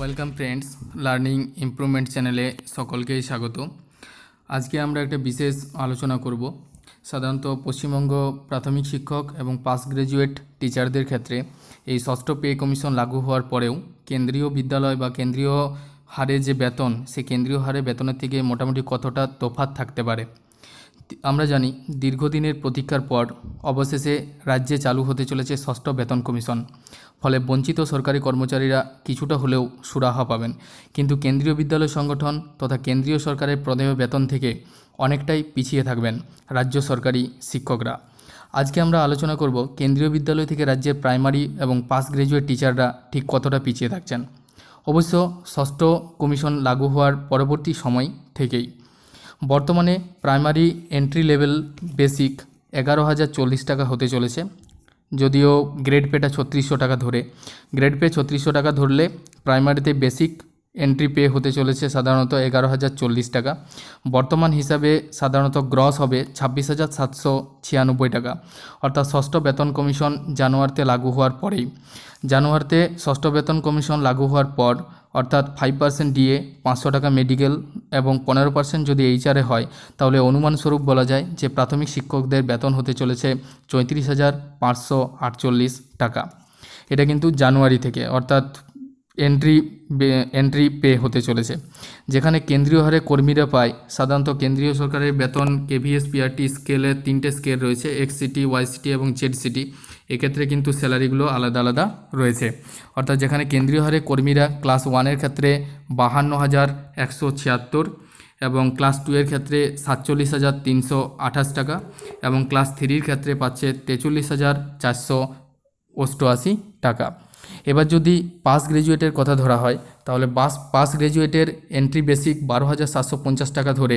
welcome friends learning improvement চ্যানেলে সকলকেই স্বাগত আজকে আমরা একটা বিশেষ আলোচনা করব সাধারণত পশ্চিমবঙ্গ প্রাথমিক শিক্ষক এবং পাস্ট গ্রাজুয়েট টিচারদের ক্ষেত্রে এই ষষ্ঠ পে কমিশন লাগু হওয়ার পরেও কেন্দ্রীয় বিদ্যালয় বা কেন্দ্রীয় হারে যে বেতন সে কেন্দ্রীয় হারে বেতনের থেকে মোটামুটি কতটা তফাত থাকতে পারে আমরা জানি দীর্ঘদিনের প্রতীক্ষার পর অবশেষে রাজ্যে চালু হতে চলেছে ষষ্ঠ বেতন কমিশন ফলে বঞ্চিত সরকারি কর্মচারীরা কিছুটা হলেও সুরাহা পাবেন কিন্তু কেন্দ্রীয় বিদ্যালয় সংগঠন তথা কেন্দ্রীয় সরকারের প্রদেয় বেতন থেকে অনেকটাই পিছিয়ে থাকবেন রাজ্য সরকারি শিক্ষকরা আজকে আমরা আলোচনা করব কেন্দ্রীয় বিদ্যালয় থেকে রাজ্যের প্রাইমারি এবং পাস গ্রাজুয়েট টিচাররা ঠিক কতটা পিছিয়ে থাকছেন অবশ্য ষষ্ঠ কমিশন লাগু হওয়ার পরবর্তী সময় থেকেই বর্তমানে প্রাইমারি এন্ট্রি লেভেল বেসিক এগারো হাজার চল্লিশ টাকা হতে চলেছে যদিও গ্রেড পেটা ছত্রিশশো টাকা ধরে গ্রেড পে ছত্রিশশো টাকা ধরলে প্রাইমারিতে বেসিক এন্ট্রি পে হতে চলেছে সাধারণত এগারো হাজার চল্লিশ টাকা বর্তমান হিসাবে সাধারণত গ্রস হবে ছাব্বিশ হাজার সাতশো ছিয়ানব্বই টাকা অর্থাৎ ষষ্ঠ বেতন কমিশন জানুয়ারিতে লাগু হওয়ার পরেই জানুয়ারিতে ষষ্ঠ বেতন কমিশন লাগু হওয়ার পর অর্থাৎ ফাইভ পার্সেন্ট ডিএ পাঁচশো টাকা মেডিকেল এবং পনেরো পার্সেন্ট যদি এইচআরে হয় তাহলে অনুমানস্বরূপ বলা যায় যে প্রাথমিক শিক্ষকদের বেতন হতে চলেছে চৈঁত্রিশ হাজার পাঁচশো আটচল্লিশ টাকা এটা কিন্তু জানুয়ারি থেকে অর্থাৎ এন্ট্রি এন্ট্রি পে হতে চলেছে যেখানে কেন্দ্রীয় হারে কর্মীরা পায় সাধারণত কেন্দ্রীয় সরকারের বেতন কেভিএস পিআরটি স্কেলের তিনটে স্কেল রয়েছে এক্স সিটি ওয়াই সিটি এবং জেড সিটি এক্ষেত্রে কিন্তু স্যালারিগুলো আলাদা আলাদা রয়েছে অর্থাৎ যেখানে কেন্দ্রীয় হারে কর্মীরা ক্লাস ওয়ানের ক্ষেত্রে বাহান্ন হাজার একশো ছিয়াত্তর এবং ক্লাস টু এর ক্ষেত্রে সাতচল্লিশ হাজার তিনশো আঠাশ টাকা এবং ক্লাস থ্রির ক্ষেত্রে পাচ্ছে তেচল্লিশ হাজার চারশো অষ্টআশি টাকা এবার যদি পাস গ্রাজুয়েটের কথা ধরা হয় তাহলে বাস পাস গ্রাজুয়েটের এন্ট্রি বেসিক বারো হাজার সাতশো পঞ্চাশ টাকা ধরে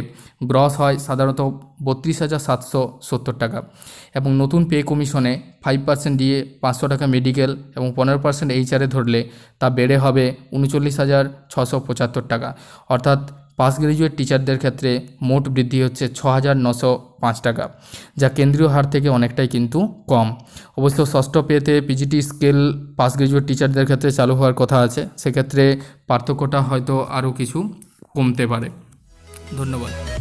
গ্রস হয় সাধারণত বত্রিশ হাজার সাতশো সত্তর টাকা এবং নতুন পে কমিশনে ফাইভ পার্সেন্ট দিয়ে পাঁচশো টাকা মেডিকেল এবং পনেরো পার্সেন্ট এইচআরে ধরলে তা বেড়ে হবে উনচল্লিশ হাজার ছশো পঁচাত্তর টাকা অর্থাৎ পাস গ্রাজুয়েট টিচারদের ক্ষেত্রে মোট বৃদ্ধি হচ্ছে ছ হাজার নশো পাঁচ টাকা যা কেন্দ্রীয় হার থেকে অনেকটাই কিন্তু কম অবশ্য ষষ্ঠ পেতে পিজিটি স্কেল পাস গ্রাজুয়েট টিচারদের ক্ষেত্রে চালু হওয়ার কথা আছে সেক্ষেত্রে পার্থক্যটা হয়তো আরও কিছু কমতে পারে ধন্যবাদ